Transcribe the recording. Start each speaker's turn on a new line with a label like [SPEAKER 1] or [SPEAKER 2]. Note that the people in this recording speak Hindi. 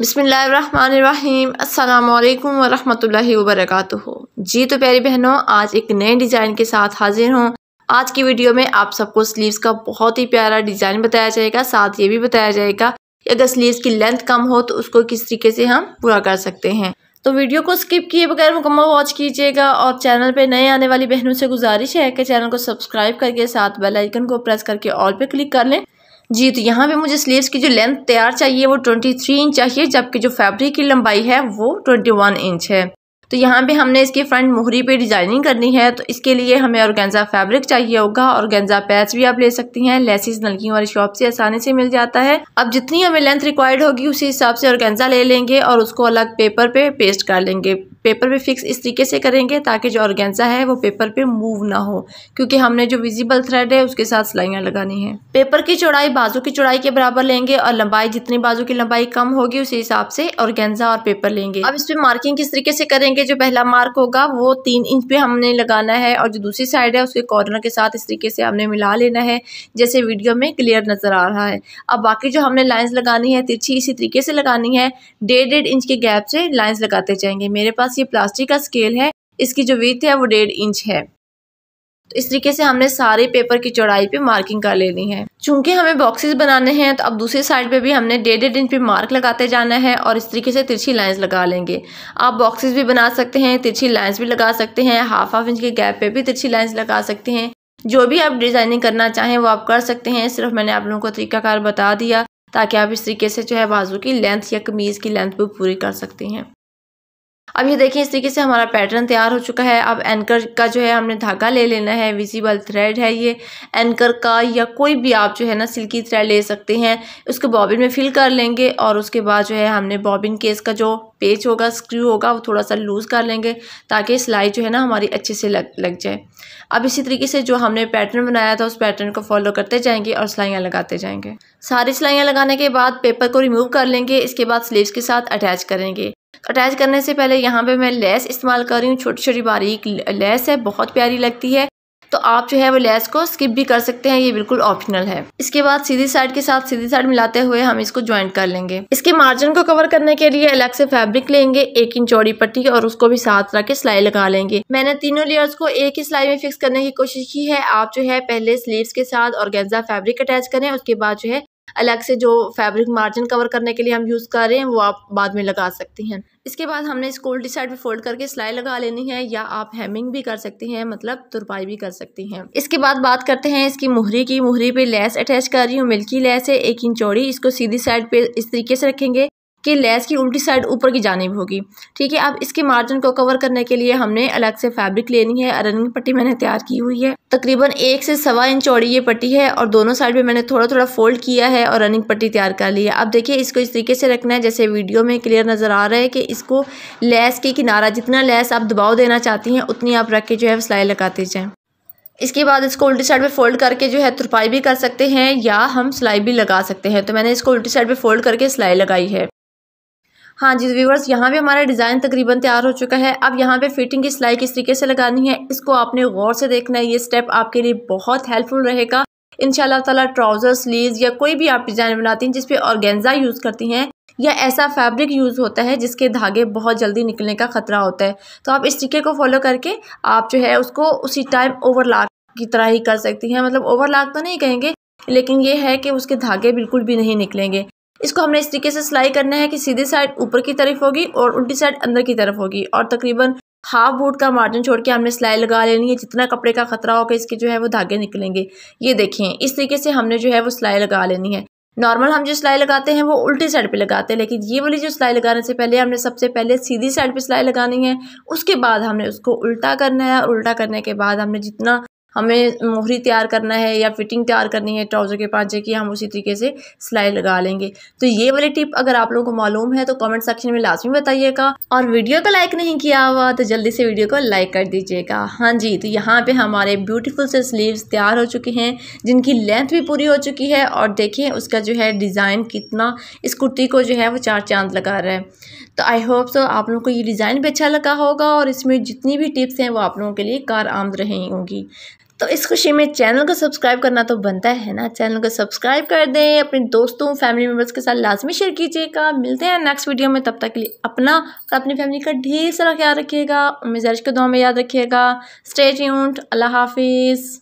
[SPEAKER 1] बिसमीम् अल्लाम वरहमल वरक जी तो प्यारी बहनों आज एक नए डिज़ाइन के साथ हाजिर हूँ आज की वीडियो में आप सबको स्लीव्स का बहुत ही प्यारा डिज़ाइन बताया जाएगा साथ ये भी बताया जाएगा कि अगर स्लीव्स की लेंथ कम हो तो उसको किस तरीके से हम पूरा कर सकते हैं तो वीडियो को स्किप किए बगैर मुकम्मल वॉच कीजिएगा और चैनल पर नए आने वाली बहनों से गुजारिश है कि चैनल को सब्सक्राइब करके साथ बेल आइकन को प्रेस करके ऑल पर क्लिक कर लें जी तो यहाँ पे मुझे स्लीव्स की जो लेंथ तैयार चाहिए वो ट्वेंटी थ्री इंच चाहिए जबकि जो फैब्रिक की लंबाई है वो ट्वेंटी वन इंच है तो यहाँ पे हमने इसके फ्रंट मोहरी पे डिजाइनिंग करनी है तो इसके लिए हमें औरगेंजा फैब्रिक चाहिए होगा और गेंजा पैच भी आप ले सकती हैं लेसिस नलकियों वाली शॉप से आसानी से मिल जाता है अब जितनी हमें लेंथ रिक्वायर्ड होगी उसी हिसाब से औरगेंजा ले लेंगे और उसको अलग पेपर पे पेस्ट कर लेंगे पेपर पे फिक्स इस तरीके से करेंगे ताकि जो ऑर्गेंजा है वो पेपर पे मूव ना हो क्योंकि हमने जो विजिबल थ्रेड है उसके साथ सिलाइयाँ लगानी है पेपर की चौड़ाई बाजू की चौड़ाई के बराबर लेंगे और लंबाई जितनी बाजू की लंबाई कम होगी उसी हिसाब से ऑर्गेंजा और पेपर लेंगे अब इस पर मार्किंग किस तरीके से करेंगे जो पहला मार्क होगा वो तीन इंच पे हमने लगाना है और जो दूसरी साइड है उसके कॉर्नर के साथ इस तरीके से हमने मिला लेना है जैसे वीडियो में क्लियर नज़र आ रहा है अब बाकी जो हमने लाइन्स लगानी है तिरछी इसी तरीके से लगानी है डेढ़ डेढ़ इंच के गैप से लाइन्स लगाते जाएंगे मेरे पास पास ये प्लास्टिक का स्केल है इसकी जो विथ है वो डेढ़ इंच है तो इस तरीके से हमने सारे पेपर की चौड़ाई पे मार्किंग कर लेनी है चूंकि हमें बॉक्सेस बनाने हैं तो अब दूसरी साइड पे भी हमने डेढ़ डेढ़ इंच पे मार्क लगाते जाना है और इस तरीके से तिरछी लाइंस लगा लेंगे आप बॉक्सेस भी बना सकते हैं तिरछी लाइंस भी लगा सकते हैं हाफ हाफ इंच के गैप पे भी तिरछी लाइंस लगा सकते हैं जो भी आप डिज़ाइनिंग करना चाहें वो आप कर सकते हैं सिर्फ मैंने आप लोगों को तरीकाकार बता दिया ताकि आप इस तरीके से जो है बाजू की लेंथ या कमीज़ की लेंथ भी पूरी कर सकते हैं अब ये देखिए इस तरीके से हमारा पैटर्न तैयार हो चुका है अब एंकर का जो है हमने धागा ले लेना है विजिबल थ्रेड है ये एंकर का या कोई भी आप जो है ना सिल्की थ्रेड ले सकते हैं उसको बॉबिन में फिल कर लेंगे और उसके बाद जो है हमने बॉबिन केस का जो पेज होगा स्क्रू होगा वो थोड़ा सा लूज़ कर लेंगे ताकि सिलाई जो है ना हमारी अच्छे से लग लग जाए अब इसी तरीके से जो हमने पैटर्न बनाया था उस पैटर्न को फॉलो करते जाएंगे और सिलाइयाँ लगाते जाएंगे सारी सिलाइयाँ लगाने के बाद पेपर को रिमूव कर लेंगे इसके बाद स्लीव्स के साथ अटैच करेंगे अटैच करने से पहले यहाँ पे मैं लेस इस्तेमाल कर रही हूँ छोटी छोटी बारीक लेस है बहुत प्यारी लगती है तो आप जो है वो लेस को स्किप भी कर सकते हैं ये बिल्कुल ऑप्शनल है इसके बाद सीधी साइड के साथ सीधी साइड मिलाते हुए हम इसको ज्वाइंट कर लेंगे इसके मार्जिन को कवर करने के लिए अलग से फैब्रिक लेंगे एक इंच चौड़ी पट्टी और उसको भी साथ रख के सिलाई लगा लेंगे मैंने तीनों लेयर्स को एक ही सिलाई में फिक्स करने की कोशिश की है आप जो है पहले स्लीव के साथ और गेंजा फैब्रिक अटैच करें उसके बाद जो है अलग से जो फैब्रिक मार्जिन कवर करने के लिए हम यूज़ कर रहे हैं वो आप बाद में लगा सकती हैं इसके बाद हमने इसको उल्टी साइड पे फोल्ड करके सिलाई लगा लेनी है या आप हेमिंग भी कर सकती हैं मतलब तुरपाई भी कर सकती हैं इसके बाद बात करते हैं इसकी मुहरी की मुहरी पे लेस अटैच कर रही हूँ मिल्की लेस है एक इंच चौड़ी इसको सीधी साइड पे इस तरीके से रखेंगे कि लेस की उल्टी साइड ऊपर की जानब होगी ठीक है अब इसके मार्जिन को कवर करने के लिए हमने अलग से फैब्रिक लेनी है रनिंग पट्टी मैंने तैयार की हुई है तकरीबन एक से सवा इंच चौड़ी ये पट्टी है और दोनों साइड पे मैंने थोड़ा थोड़ा फोल्ड किया है और रनिंग पट्टी तैयार कर ली है अब देखिए इसको इस तरीके से रखना है जैसे वीडियो में क्लियर नज़र आ रहा है कि इसको लेस के किनारा जितना लेस आप दबाव देना चाहती हैं उतनी आप रख के जो है सिलाई लगाते जाएँ इसके बाद इसको उल्टी साइड पे फोल्ड करके जो है तुरपाई भी कर सकते हैं या हम सिलाई भी लगा सकते हैं तो मैंने इसको उल्टी साइड पे फोल्ड करके सिलाई लगाई है हाँ जी व्यूवर्स यहाँ पे हमारा डिज़ाइन तकरीबन तैयार हो चुका है अब यहाँ पे फिटिंग की सिलाई किस तरीके से लगानी है इसको आपने गौर से देखना है ये स्टेप आपके लिए बहुत हेल्पफुल रहेगा इन ताला ट्राउज़र स्लीव्स या कोई भी आप डिज़ाइन बनाती हैं जिसपे गेंजा यूज़ करती हैं या ऐसा फैब्रिक यूज़ होता है जिसके धागे बहुत जल्दी निकलने का ख़तरा होता है तो आप इस तरीके को फॉलो करके आप जो है उसको उसी टाइम ओवरलॉक की तरह ही कर सकती हैं मतलब ओवरलॉक तो नहीं कहेंगे लेकिन ये है कि उसके धागे बिल्कुल भी नहीं निकलेंगे इसको हमने इस तरीके से सिलाई करना है कि सीधी साइड ऊपर की तरफ होगी और उल्टी साइड अंदर की तरफ होगी और तकरीबन हाफ बूट का मार्जिन छोड़ के हमने सिलाई लगा लेनी है जितना कपड़े का खतरा होगा इसके जो है वो धागे निकलेंगे ये देखिए इस तरीके से हमने जो है वो सिलाई लगा लेनी है नॉर्मल हम जो सिलाई लगाते हैं वो उल्टी साइड पे लगाते हैं लेकिन ये वाली जो सिलाई लगाने से पहले हमने सबसे पहले सीधी साइड पे सिलाई लगानी है उसके बाद हमने उसको उल्टा करना है और उल्टा करने के बाद हमने जितना हमें मोहरी तैयार करना है या फिटिंग तैयार करनी है ट्राउज़र के पाँचे की हम उसी तरीके से सिलाई लगा लेंगे तो ये वाली टिप अगर आप लोगों को मालूम है तो कमेंट सेक्शन में लाजमी बताइएगा और वीडियो को लाइक नहीं किया हुआ तो जल्दी से वीडियो को लाइक कर दीजिएगा हाँ जी तो यहाँ पर हमारे ब्यूटीफुल से स्लीव्स तैयार हो चुके हैं जिनकी लेंथ भी पूरी हो चुकी है और देखिए उसका जो है डिज़ाइन कितना इस कुर्ती को जो है वो चार चांद लगा रहा है तो आई होप सो आप लोगों को ये डिज़ाइन भी अच्छा लगा होगा और इसमें जितनी भी टिप्स हैं वो आप लोगों के लिए कार आमद रहेंगी होंगी तो इस खुशी में चैनल को सब्सक्राइब करना तो बनता है ना चैनल को सब्सक्राइब कर दें अपने दोस्तों फैमिली मेम्बर्स के साथ लाजमी शेयर कीजिएगा मिलते हैं नेक्स्ट वीडियो में तब तक के लिए अपना और अपनी फैमिली का ढेर सारा ख्याल रखिएगा उम्मीद जरिश के दुआ में याद रखिएगा स्टेट यूंट अल्लाह हाफिज़